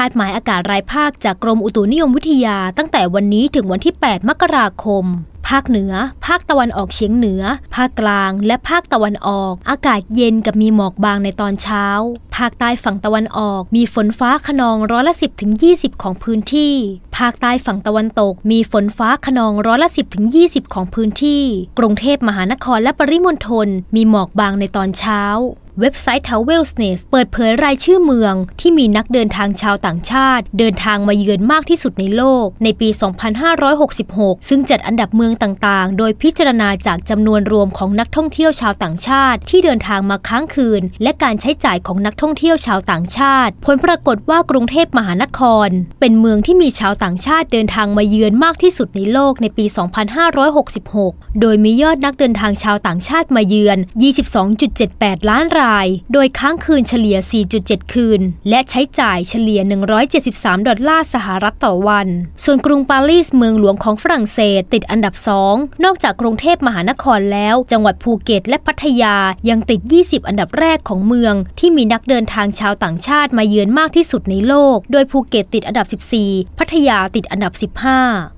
คาดหมายอากาศรายภาคจากกรมอุตุนิยมวิทยาตั้งแต่วันนี้ถึงวันที่ 8 มกราคม ภาคเหนือ ภาคตะวันออกเฉียงเหนือ ภาคกลาง และภาคตะวันออก อากาศเย็นกับมีหมอกบางในตอนเช้า ภาคใต้ฝั่งตะวันออกมีฝนฟ้าขนองร้อยละ 10-20 ของพื้นที่ภาคใต้ฝั่งตะวันตกมีฝนฟ้าขนองร้อยละ 10ถึง20 ของพื้นที่ กรุงเทพมหานครและปริมณฑลมีหมอกบางในตอนเช้า เว็บไซต์ t r a v e l s n e s เปิดเผยรายชื่อเมือง ที่มีนักเดินทางชาวต่างชาติ เดินทางมาเยือนมากที่สุดในโลก ในปี 2566 ซึ่งจัดอันดับเมืองต่างๆ โดยพิจารณาจากจำนวนรวมของนักท่องเที่ยวชาวต่างชาติ ที่เดินทางมาค้างคืนและการใช้จ่ายของนักท่องเที่ยวชาวต่างชาติ ผลปรากฏว่ากรุงเทพมหานคร เป็นเมืองที่มีชาวต่างต่างชาติเดินทางมาเยือนมากที่สุดในโลกในปี 2566 โดยมียอดนักเดินทางชาวต่างชาติมาเยือน 22.78 ล้านราย โดยค้างคืนเฉลี่ย 4.7 คืน และใช้จ่ายเฉลี่ย173 ดอลลาร์สหรัฐต่อวัน ส่วนกรุงปารีสเมืองหลวงของฝรั่งเศสติดอันดับ 2 นอกจากกรุงเทพมหานครแล้วจังหวัดภูเก็ตและพัทยายังติด 20 อันดับแรกของเมือง ที่มีนักเดินทางชาวต่างชาติมาเยือนมากที่สุดในโลก โดยภูเก็ตติดอันดับ 14 พัทยาาติดอันดับ 15